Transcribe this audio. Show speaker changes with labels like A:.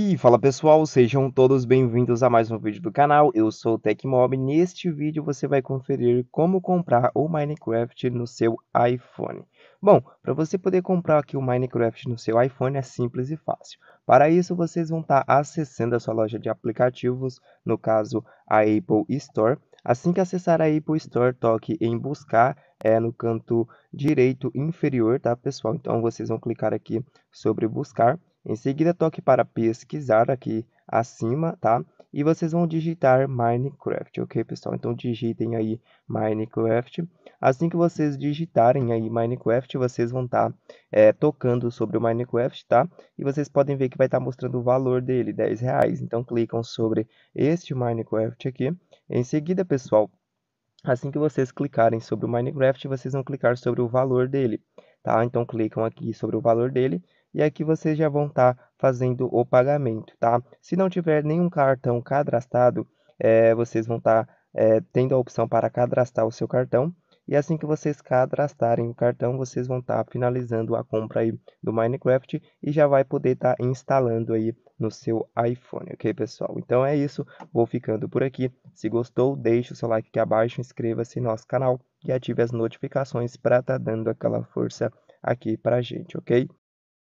A: E fala pessoal, sejam todos bem-vindos a mais um vídeo do canal, eu sou o Tecmob e neste vídeo você vai conferir como comprar o Minecraft no seu iPhone. Bom, para você poder comprar aqui o Minecraft no seu iPhone é simples e fácil. Para isso vocês vão estar tá acessando a sua loja de aplicativos, no caso a Apple Store. Assim que acessar a Apple Store, toque em buscar é no canto direito inferior, tá pessoal? Então vocês vão clicar aqui sobre buscar em seguida, toque para pesquisar aqui acima, tá? E vocês vão digitar Minecraft, ok, pessoal? Então, digitem aí Minecraft. Assim que vocês digitarem aí Minecraft, vocês vão estar tá, é, tocando sobre o Minecraft, tá? E vocês podem ver que vai estar tá mostrando o valor dele, 10 reais. Então, clicam sobre este Minecraft aqui. Em seguida, pessoal, assim que vocês clicarem sobre o Minecraft, vocês vão clicar sobre o valor dele, tá? Então, clicam aqui sobre o valor dele e aqui vocês já vão estar tá fazendo o pagamento, tá? Se não tiver nenhum cartão cadastrado, é, vocês vão estar tá, é, tendo a opção para cadastrar o seu cartão e assim que vocês cadastrarem o cartão, vocês vão estar tá finalizando a compra aí do Minecraft e já vai poder estar tá instalando aí no seu iPhone, ok pessoal? Então é isso, vou ficando por aqui. Se gostou, deixe o seu like aqui abaixo, inscreva-se no nosso canal e ative as notificações para estar tá dando aquela força aqui a gente, ok?